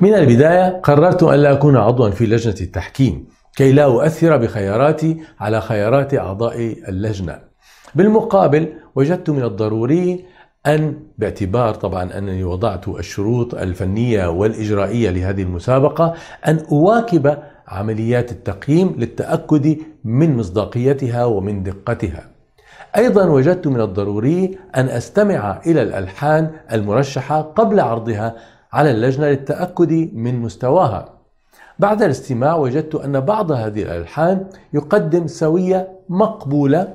من البداية قررت أن لا أكون عضوا في لجنة التحكيم كي لا أؤثر بخياراتي على خيارات أعضاء اللجنة بالمقابل وجدت من الضروري أن باعتبار طبعا أنني وضعت الشروط الفنية والإجرائية لهذه المسابقة أن أواكب عمليات التقييم للتأكد من مصداقيتها ومن دقتها. أيضا وجدت من الضروري أن أستمع إلى الألحان المرشحة قبل عرضها على اللجنة للتأكد من مستواها. بعد الاستماع وجدت أن بعض هذه الألحان يقدم سوية مقبولة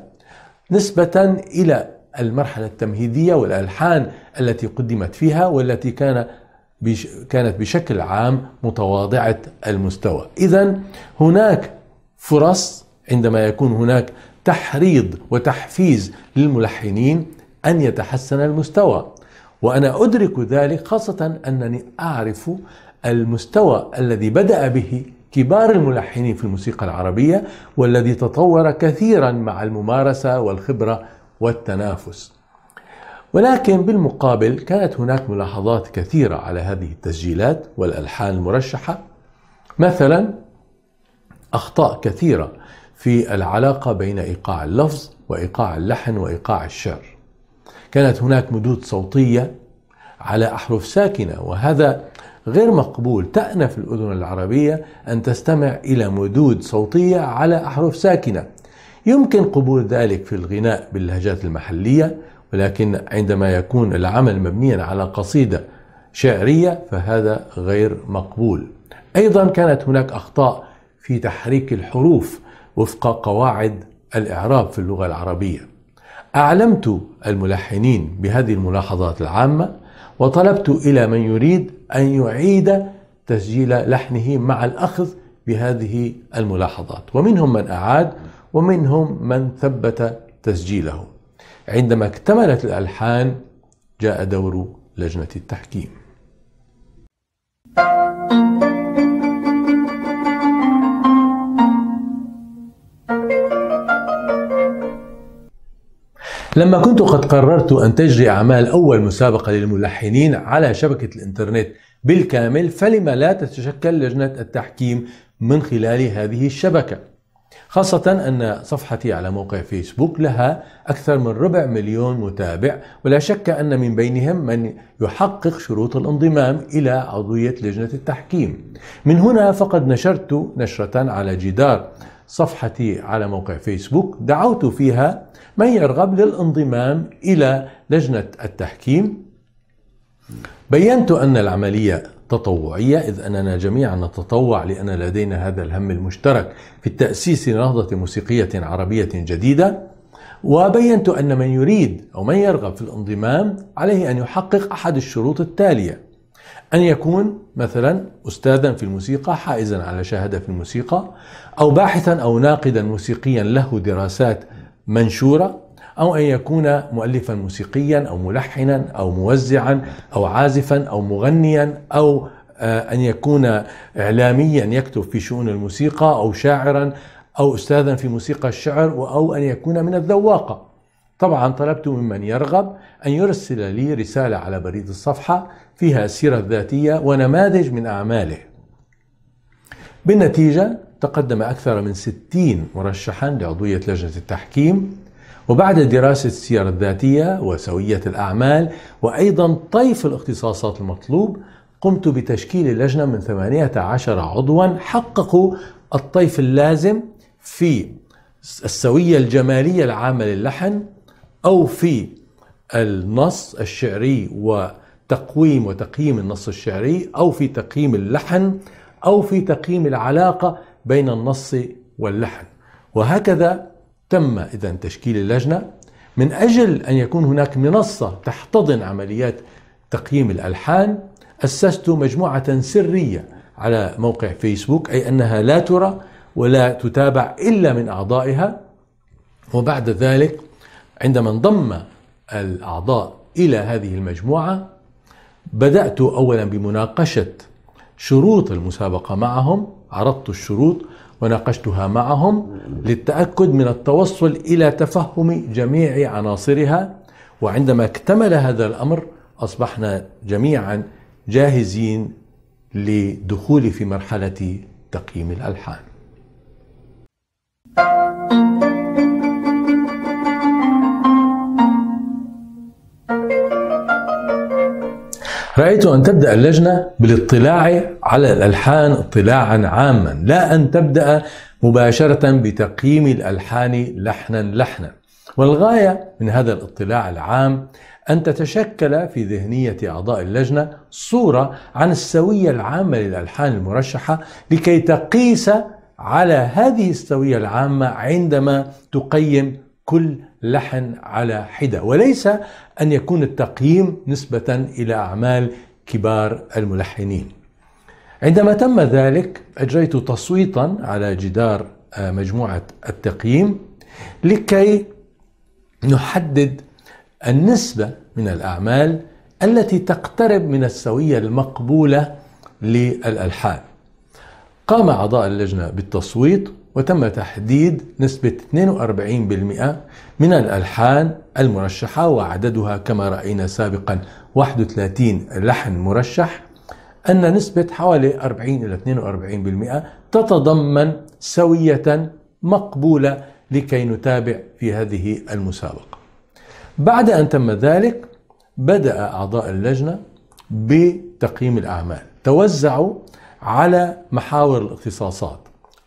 نسبة إلى المرحلة التمهيدية والألحان التي قدمت فيها والتي كان بش كانت بشكل عام متواضعة المستوى إذا هناك فرص عندما يكون هناك تحريض وتحفيز للملحنين أن يتحسن المستوى وأنا أدرك ذلك خاصة أنني أعرف المستوى الذي بدأ به كبار الملحنين في الموسيقى العربية والذي تطور كثيرا مع الممارسة والخبرة والتنافس ولكن بالمقابل كانت هناك ملاحظات كثيرة على هذه التسجيلات والألحان المرشحة مثلا أخطاء كثيرة في العلاقة بين إيقاع اللفظ وإيقاع اللحن وإيقاع الشعر كانت هناك مدود صوتية على أحرف ساكنة وهذا غير مقبول تأنف الأذن العربية أن تستمع إلى مدود صوتية على أحرف ساكنة يمكن قبول ذلك في الغناء باللهجات المحلية ولكن عندما يكون العمل مبنيا على قصيدة شعرية فهذا غير مقبول أيضا كانت هناك أخطاء في تحريك الحروف وفق قواعد الإعراب في اللغة العربية أعلمت الملحنين بهذه الملاحظات العامة وطلبت إلى من يريد أن يعيد تسجيل لحنه مع الأخذ بهذه الملاحظات ومنهم من أعاد ومنهم من ثبت تسجيله عندما اكتملت الألحان جاء دور لجنة التحكيم لما كنت قد قررت أن تجري أعمال أول مسابقة للملحنين على شبكة الإنترنت بالكامل فلما لا تتشكل لجنة التحكيم من خلال هذه الشبكة خاصة أن صفحتي على موقع فيسبوك لها أكثر من ربع مليون متابع ولا شك أن من بينهم من يحقق شروط الانضمام إلى عضوية لجنة التحكيم من هنا فقد نشرت نشرة على جدار صفحتي على موقع فيسبوك دعوت فيها من يرغب للانضمام إلى لجنة التحكيم بينت أن العملية تطوعية إذ أننا جميعا نتطوع لأن لدينا هذا الهم المشترك في التأسيس لنهضة موسيقية عربية جديدة وبينت أن من يريد أو من يرغب في الانضمام عليه أن يحقق أحد الشروط التالية أن يكون مثلا أستاذا في الموسيقى حائزا على شهادة في الموسيقى أو باحثا أو ناقدا موسيقيا له دراسات منشورة أو أن يكون مؤلفا موسيقيا أو ملحنا أو موزعا أو عازفا أو مغنيا أو آه، أن يكون إعلاميا يكتب في شؤون الموسيقى أو شاعرا أو أستاذا في موسيقى الشعر أو أن يكون من الذواقة طبعا طلبت ممن يرغب أن يرسل لي رسالة على بريد الصفحة فيها السيرة الذاتية ونماذج من أعماله بالنتيجة تقدم أكثر من ستين مرشحا لعضوية لجنة التحكيم وبعد دراسة السير الذاتية وسوية الأعمال وأيضا طيف الاختصاصات المطلوب قمت بتشكيل لجنة من 18 عضوا حققوا الطيف اللازم في السوية الجمالية العامة للحن أو في النص الشعري وتقويم وتقييم النص الشعري أو في تقييم اللحن أو في تقييم العلاقة بين النص واللحن وهكذا تم إذا تشكيل اللجنة من أجل أن يكون هناك منصة تحتضن عمليات تقييم الألحان أسست مجموعة سرية على موقع فيسبوك أي أنها لا ترى ولا تتابع إلا من أعضائها وبعد ذلك عندما انضم الأعضاء إلى هذه المجموعة بدأت أولا بمناقشة شروط المسابقة معهم عرضت الشروط وناقشتها معهم للتأكد من التوصل إلى تفهم جميع عناصرها وعندما اكتمل هذا الأمر أصبحنا جميعا جاهزين لدخول في مرحلة تقييم الألحان رأيت أن تبدأ اللجنة بالاطلاع على الألحان اطلاعا عاما لا أن تبدأ مباشرة بتقييم الألحان لحنا لحنا والغاية من هذا الاطلاع العام أن تتشكل في ذهنية أعضاء اللجنة صورة عن السوية العامة للألحان المرشحة لكي تقيس على هذه السوية العامة عندما تقيم كل لحن على حدة وليس أن يكون التقييم نسبة إلى أعمال كبار الملحنين عندما تم ذلك أجريت تصويتا على جدار آه، مجموعة التقييم لكي نحدد النسبة من الأعمال التي تقترب من السوية المقبولة للألحان قام أعضاء اللجنة بالتصويت وتم تحديد نسبة 42% من الألحان المرشحة وعددها كما رأينا سابقا 31 لحن مرشح أن نسبة حوالي 40 إلى 42% تتضمن سوية مقبولة لكي نتابع في هذه المسابقة بعد أن تم ذلك بدأ أعضاء اللجنة بتقييم الأعمال توزعوا على محاور الاختصاصات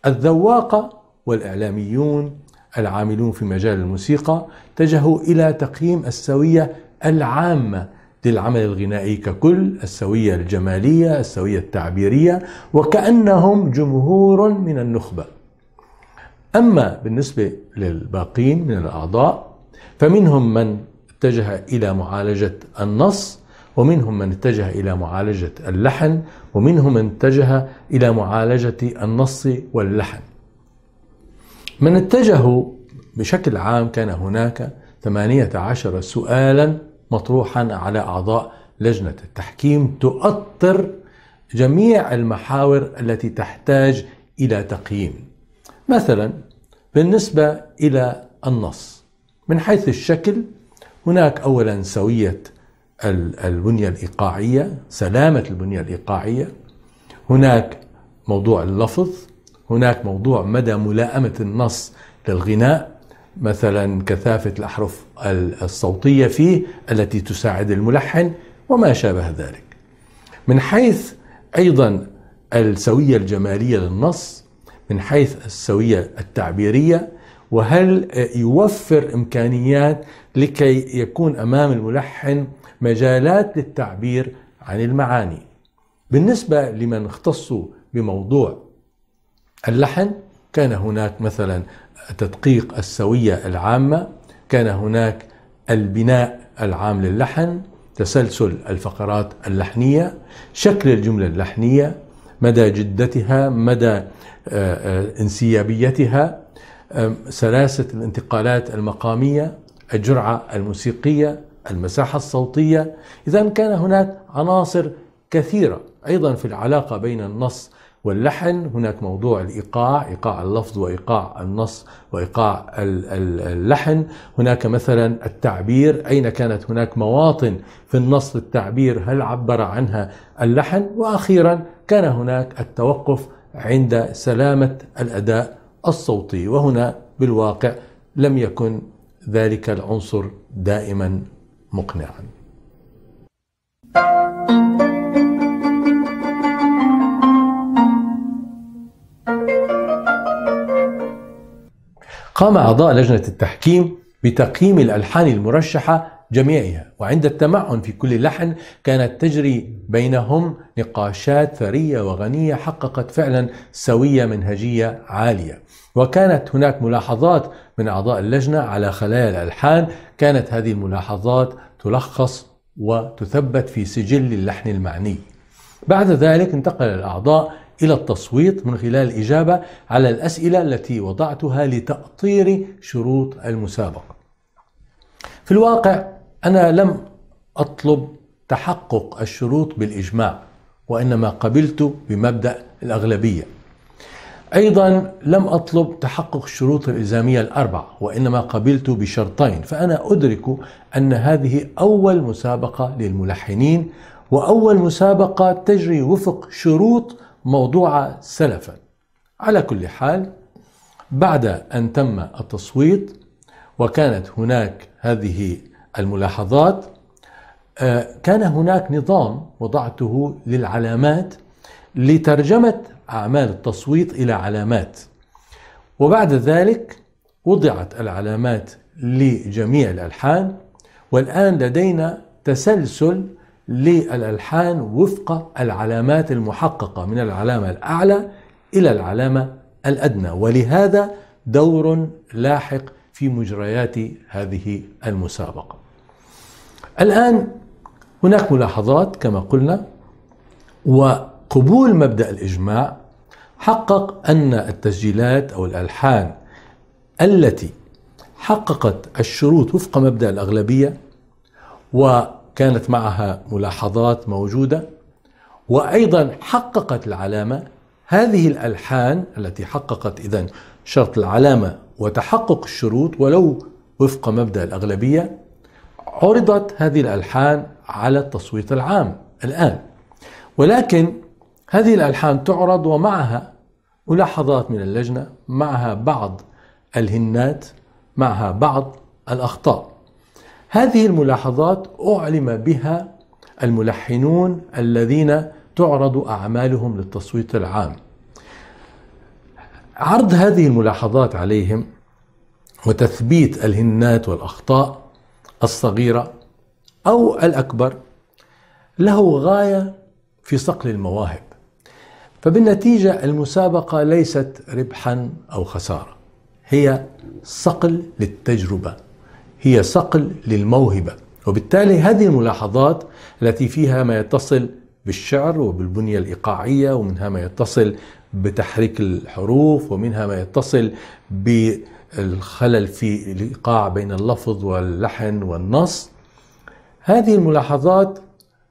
الذواقة والإعلاميون العاملون في مجال الموسيقى اتجهوا إلى تقييم السوية العامة للعمل الغنائي ككل السوية الجمالية السوية التعبيرية وكأنهم جمهور من النخبة أما بالنسبة للباقين من الأعضاء فمنهم من اتجه إلى معالجة النص ومنهم من اتجه إلى معالجة اللحن ومنهم من اتجه إلى معالجة النص واللحن من اتجهوا بشكل عام كان هناك 18 سؤالا مطروحا على أعضاء لجنة التحكيم تؤطر جميع المحاور التي تحتاج إلى تقييم مثلا بالنسبة إلى النص من حيث الشكل هناك أولا سوية البنية الإيقاعية سلامة البنية الإيقاعية هناك موضوع اللفظ هناك موضوع مدى ملائمة النص للغناء مثلا كثافة الأحرف الصوتية فيه التي تساعد الملحن وما شابه ذلك من حيث أيضا السوية الجمالية للنص من حيث السوية التعبيرية وهل يوفر إمكانيات لكي يكون أمام الملحن مجالات للتعبير عن المعاني بالنسبة لمن اختصوا بموضوع اللحن كان هناك مثلا تدقيق السوية العامة كان هناك البناء العام للحن تسلسل الفقرات اللحنية شكل الجملة اللحنية مدى جدتها مدى آه، آه، انسيابيتها سلاسة الانتقالات المقامية الجرعة الموسيقية المساحة الصوتية إذا كان هناك عناصر كثيرة أيضا في العلاقة بين النص واللحن هناك موضوع الإيقاع إيقاع اللفظ وإيقاع النص وإيقاع اللحن هناك مثلا التعبير أين كانت هناك مواطن في النص للتعبير هل عبر عنها اللحن وأخيرا كان هناك التوقف عند سلامة الأداء الصوتي وهنا بالواقع لم يكن ذلك العنصر دائما مقنعا قام أعضاء لجنة التحكيم بتقييم الألحان المرشحة جميعها وعند التمعن في كل لحن كانت تجري بينهم نقاشات ثرية وغنية حققت فعلا سوية منهجية عالية وكانت هناك ملاحظات من أعضاء اللجنة على خلايا الألحان كانت هذه الملاحظات تلخص وتثبت في سجل اللحن المعني بعد ذلك انتقل الأعضاء إلى التصويت من خلال الإجابة على الأسئلة التي وضعتها لتأطير شروط المسابقة في الواقع أنا لم أطلب تحقق الشروط بالإجماع وإنما قبلت بمبدأ الأغلبية أيضا لم أطلب تحقق الشروط الإلزامية الأربع وإنما قبلت بشرطين فأنا أدرك أن هذه أول مسابقة للملحنين وأول مسابقة تجري وفق شروط موضوعة سلفا على كل حال بعد أن تم التصويت وكانت هناك هذه الملاحظات آه، كان هناك نظام وضعته للعلامات لترجمة أعمال التصويت إلى علامات وبعد ذلك وضعت العلامات لجميع الألحان والآن لدينا تسلسل للألحان وفق العلامات المحققة من العلامة الأعلى إلى العلامة الأدنى ولهذا دور لاحق في مجريات هذه المسابقة الآن هناك ملاحظات كما قلنا وقبول مبدأ الإجماع حقق أن التسجيلات أو الألحان التي حققت الشروط وفق مبدأ الأغلبية وكانت معها ملاحظات موجودة وأيضا حققت العلامة هذه الألحان التي حققت إذا شرط العلامة وتحقق الشروط ولو وفق مبدأ الأغلبية عرضت هذه الألحان على التصويت العام الآن ولكن هذه الألحان تعرض ومعها ملاحظات من اللجنة معها بعض الهنات معها بعض الأخطاء هذه الملاحظات أعلم بها الملحنون الذين تعرض أعمالهم للتصويت العام عرض هذه الملاحظات عليهم وتثبيت الهنات والأخطاء الصغيرة أو الأكبر له غاية في صقل المواهب فبالنتيجة المسابقة ليست ربحا أو خسارة هي صقل للتجربة هي صقل للموهبة وبالتالي هذه الملاحظات التي فيها ما يتصل بالشعر وبالبنية الإيقاعية ومنها ما يتصل بتحريك الحروف ومنها ما يتصل ب الخلل في الايقاع بين اللفظ واللحن والنص هذه الملاحظات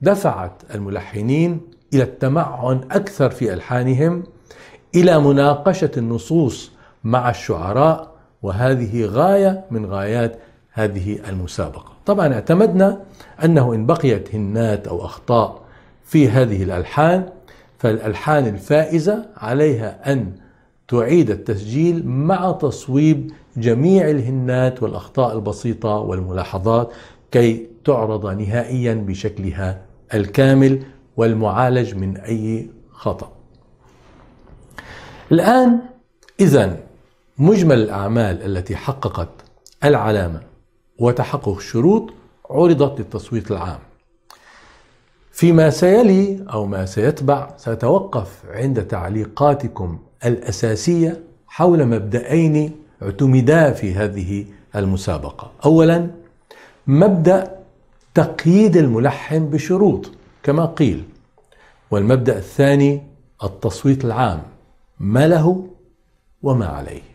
دفعت الملحنين الى التمعن اكثر في الحانهم الى مناقشه النصوص مع الشعراء وهذه غايه من غايات هذه المسابقه. طبعا اعتمدنا انه ان بقيت هنات او اخطاء في هذه الالحان فالالحان الفائزه عليها ان تعيد التسجيل مع تصويب جميع الهنات والأخطاء البسيطة والملاحظات كي تعرض نهائيا بشكلها الكامل والمعالج من أي خطأ الآن إذا مجمل الأعمال التي حققت العلامة وتحقق الشروط عرضت للتصويت العام فيما سيلي أو ما سيتبع سأتوقف عند تعليقاتكم الأساسية حول مبدأين اعتمدا في هذه المسابقة أولا مبدأ تقييد الملحن بشروط كما قيل والمبدأ الثاني التصويت العام ما له وما عليه